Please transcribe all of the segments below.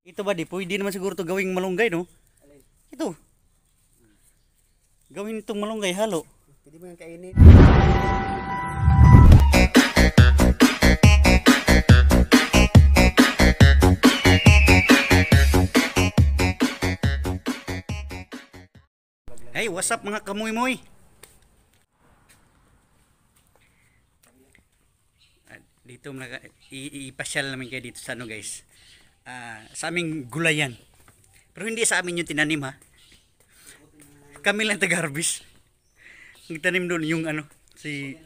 Ito ba di? Pwede naman siguro to gawing malunggay, no? Ito. Gawin itong malunggay, halo. Pwede mo nang kainin. Hey, what's up mga kamuy-muy? Ah, dito, ipasyal naman kayo dito sa ano guys uh, sa aming gulayan. Pero hindi sa amin yung tinanim ha. Kami lang taga-harvest. Nagtanim doon yung ano, si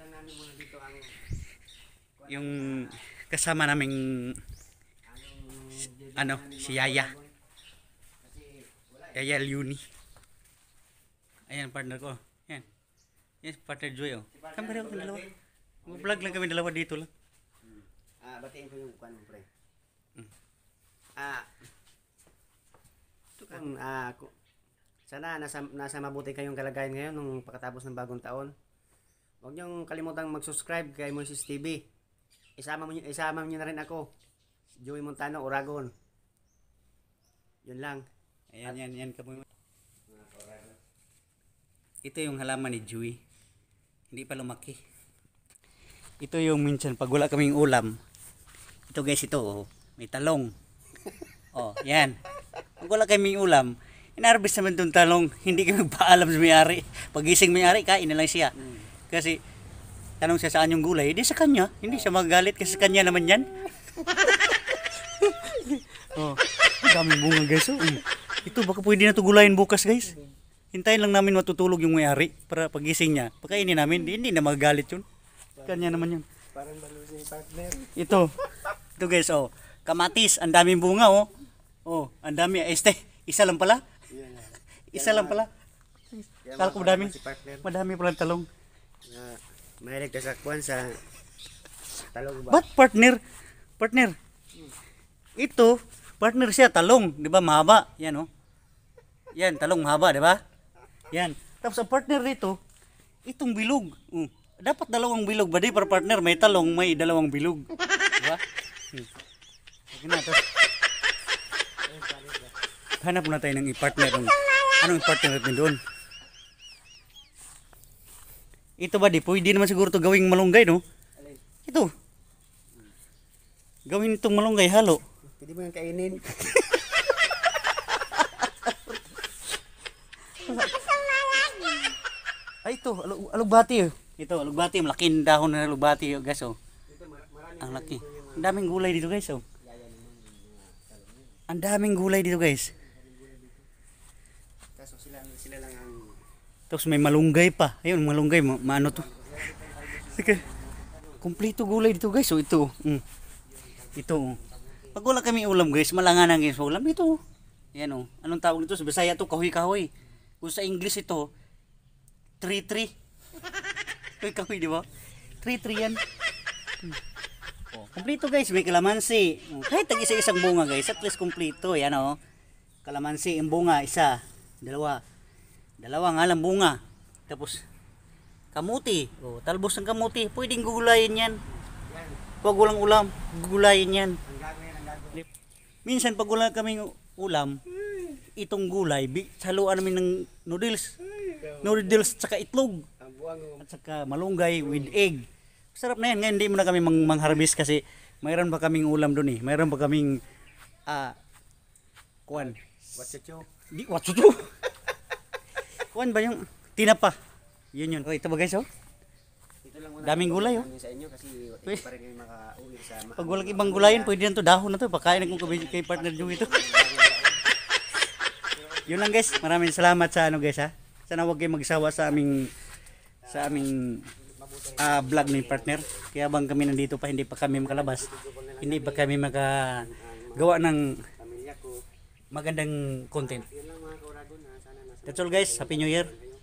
yung kasama naming ano, si Yaya. Yaya Liuni. Ayan, partner ko. Ayan. Yes, partner Joy. Oh. Kami rin ako dalawa. Vlog lang kami dalawa dito lang. Ah, batiin ko yung kuan pre. yun, uh, ah, sana nasa, nasa mabuti kayong kalagayan ngayon nung pagkatapos ng bagong taon. Huwag niyong kalimutang mag-subscribe kay Moises TV. Isama mo, isama mo na rin ako. Joey Montano, Oragon. Yun lang. Ayan, At, yan, yan. Kamoy. Ito yung halaman ni Joey. Hindi pa lumaki. Ito yung minsan pag wala kaming ulam. Ito guys, ito. Oh, may talong. oh, yan. Pag wala kaming ulam, inarbis naman itong talong. Hindi kami paalam sa may-ari. Pagising may-ari, kain na lang siya. Kasi, tanong siya saan yung gulay, hindi sa kanya. Hindi siya magagalit kasi sa kanya naman yan. oh, ang daming bunga guys. Oh. Ito, baka pwede na ito gulayin bukas guys. Hintayin lang namin matutulog yung may-ari para pagising niya. Pagkainin namin, hindi, hindi na magalit yun. Kanya naman yun. Parang balusin partner. Ito. Ito guys, oh. Kamatis, ang daming bunga oh. Oh, ang dami. Eh, este, isa lang pala. Yan nga. Isa lang pala. Yan, Kala ko madami. si Madami pala talong. Na, ah, may ka sa kwan talong ba? But partner? Partner. Ito, partner siya, talong. Di ba, mahaba? Yan, oh. Yan, talong mahaba, di ba? Yan. Tapos ang partner dito, itong bilog. Oh. Dapat dalawang bilog ba di? Para partner, may talong, may dalawang bilog. Di ba? Hmm. Okay na, tapos, hanap muna tayo ng i-partner. Anong, anong i-partner natin doon? Ito ba di? Pwede naman siguro to gawing malunggay, no? Ito. Gawin itong malunggay, halo. Pwede mo yung kainin. Ay, ito. Alug alugbati, oh. Ito, alugbati. Malaking dahon na alugbati, oh, guys, oh. Ang laki. Ang daming gulay dito, guys, oh. Ang daming gulay dito, guys. Sila, sila lang ang... Tapos may malunggay pa. Ayun, malunggay. Ma maano to? Sige. Kumplito gulay dito guys. So ito. Mm. Ito. Oh. Pag wala kami ulam guys, malangan malanganan guys. Ulam ito. Oh. Yan oh. Anong tawag nito? Sa Bisaya to, kahoy-kahoy. Kung sa English ito, tree tree kahoy-kahoy, di ba? tree tree yan. Hmm. Oh, kompleto guys, may kalamansi. Mm. Kahit tag isa-isang bunga guys, at least kompleto. Yan oh. Kalamansi, yung bunga, isa dalawa dalawa nga lang bunga tapos kamuti o talbos ng kamuti pwedeng gugulayin yan pag walang ulam gugulayin yan minsan pag wala kaming ulam itong gulay saluan namin ng noodles noodles tsaka itlog at saka malunggay with egg sarap na yan ngayon hindi mo na kami mang mangharbis kasi mayroon pa kaming ulam doon eh mayroon pa kaming ah uh, kuan what's Di, what's to? Kuan ba yung tinapa? Yun yun. Okay, ito ba guys oh? Ito lang muna. Daming gulay oh. Sa inyo kasi hindi pa rin makauwi sa mga. Pag walang ibang gulayan, pwede na to dahon na to. Pakain na kung kay partner nyo ito. yun lang guys. Maraming salamat sa ano guys ha. Sana huwag kayong magsawa sa aming sa aming uh, vlog ni partner. Kaya bang kami nandito pa, hindi pa kami makalabas. Hindi pa kami gawa ng magandang content. Dragon. Sana nasa That's all guys. Happy New Year.